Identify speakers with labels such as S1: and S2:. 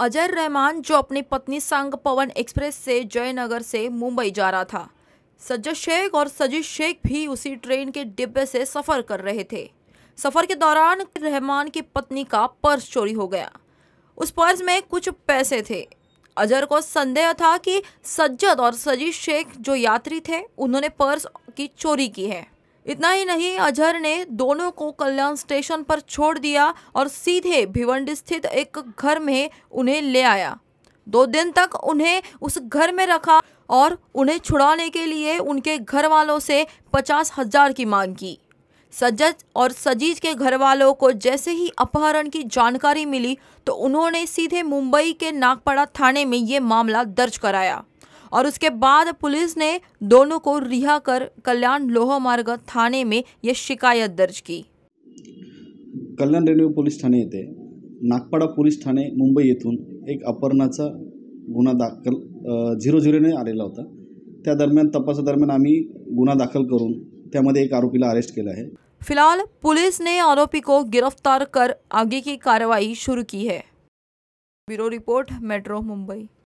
S1: अजय रहमान जो अपनी पत्नी संग पवन एक्सप्रेस से जयनगर से मुंबई जा रहा था सज्जद शेख और सजीद शेख भी उसी ट्रेन के डिब्बे से सफ़र कर रहे थे सफ़र के दौरान रहमान की पत्नी का पर्स चोरी हो गया उस पर्स में कुछ पैसे थे अजर को संदेह था कि सज्जद और सजीद शेख जो यात्री थे उन्होंने पर्स की चोरी की है इतना ही नहीं अजहर ने दोनों को कल्याण स्टेशन पर छोड़ दिया और सीधे भिवंडी स्थित एक घर में उन्हें ले आया दो दिन तक उन्हें उस घर में रखा और उन्हें छुड़ाने के लिए उनके घर वालों से पचास हजार की मांग की सज्जत और सजीज के घर वालों को जैसे ही अपहरण की जानकारी मिली तो उन्होंने सीधे मुंबई के नागपाड़ा थाने में ये मामला दर्ज कराया और उसके बाद पुलिस ने दोनों को रिहा कर कल्याण लोहा मार्ग थाने में यह शिकायत दर्ज की
S2: कल्याण रेलवे पुलिस थाने येथे नागपाडा पुलिस थाने मुंबई येथून एक अपहरणाचा गुना दाखल झिरो झिरोने आलेला होता दरमियान दरम्यान दरमियान आम्मी गुना दाखल कर एक आरोपी अरेस्ट केला आहे
S1: फिलहाल पुलिस ने आरोपी को गिरफ्तार कर आगे की कार्रवाई शुरू की है ब्यूरो रिपोर्ट मेट्रो मुंबई